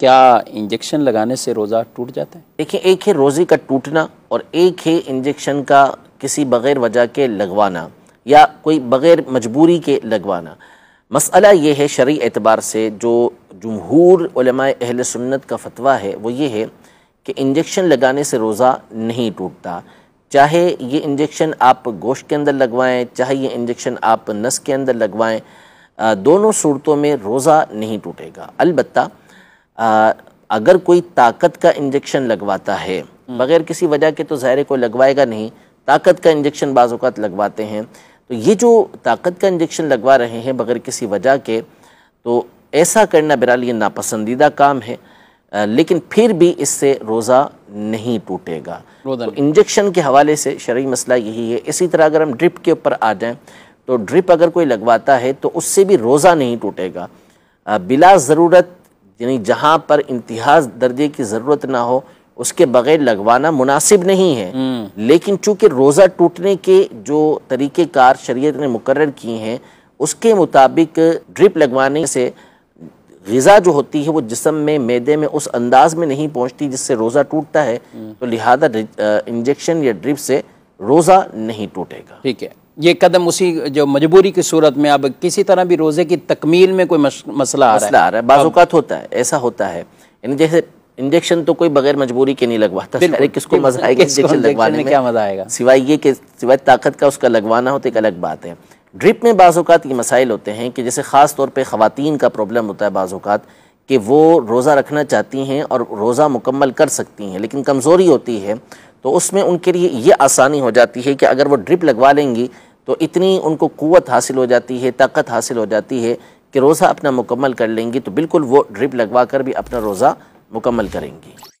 क्या इंजेक्शन लगाने से रोज़ा टूट जाता है देखिए एक है रोज़े का टूटना और एक है इंजेक्शन का किसी बग़ैर वजह के लगवाना या कोई बग़ैर मजबूरी के लगवाना मसला ये है शर्य एतबार से जो जमहूर अहल सुन्नत का फतवा है वो ये है कि इंजेक्शन लगाने से रोज़ा नहीं टूटता चाहे ये इंजेक्शन आप गोश्त के अंदर लगवाएं चाहे ये इंजेक्शन आप नस के अंदर लगवाएं दोनों सूरतों में रोज़ा नहीं टूटेगा अलबत्ता अगर कोई ताकत का इंजेक्शन लगवाता है हम्म। बगैर किसी वजह के तो ज़ाहिर को लगवाएगा नहीं ताकत का इंजेक्शन बाज़ात लगवाते हैं तो ये जो ताकत का इंजेक्शन लगवा रहे हैं बगैर किसी वजह के तो ऐसा करना बहरहाल ये नापसंदीदा काम है आ, लेकिन फिर भी इससे रोज़ा नहीं टूटेगा तो इंजेक्शन के हवाले से शर्य मसला यही है इसी तरह अगर हम ड्रिप के ऊपर आ जाएं तो ड्रिप अगर कोई लगवाता है तो उससे भी रोज़ा नहीं टूटेगा बिला ज़रूरत यानी जहाँ पर इम्तिहाज दर्जे की ज़रूरत ना हो उसके बगैर लगवाना मुनासिब नहीं है हम्म। लेकिन चूंकि रोज़ा टूटने के जो तरीक़ेकार शरीयत ने मुकर किए हैं उसके मुताबिक ड्रिप लगवाने से गज़ा जो होती है वो जिसम में मैदे में उस अंदाज में नहीं पहुंचती जिससे रोज़ा टूटता है हम्म। तो लिहाजा इंजेक्शन या ड्रिप से रोज़ा नहीं टूटेगा ठीक है ये कदम उसी जो मजबूरी की सूरत में अब किसी तरह भी रोज़े की तकमील में कोई मसला आ रहा है बाज़ात होता है ऐसा होता है जैसे इंजेक्शन तो कोई बगैर मजबूरी के नहीं लगवाता अरे किसको मजा आएगा इंजेक्शन लगवाने में क्या मजा आएगा सिवाय ये कि सिवाय ताकत का उसका लगवाना हो तो एक अलग बात है ड्रिप में बाज़ात ये मसाइल होते हैं कि जैसे ख़ास तौर पर ख़वान का प्रॉब्लम होता है बाज़ात कि वो रोज़ा रखना चाहती हैं और रोज़ा मुकम्मल कर सकती हैं लेकिन कमज़ोरी होती है तो उसमें उनके लिए ये आसानी हो जाती है कि अगर वो ड्रिप लगवा लेंगी तो इतनी उनको क़वत हासिल हो जाती है ताकत हासिल हो जाती है कि रोज़ा अपना मुकम्मल कर लेंगी तो बिल्कुल वो ड्रिप लगवा कर भी अपना रोज़ा मुकम्मल करेंगी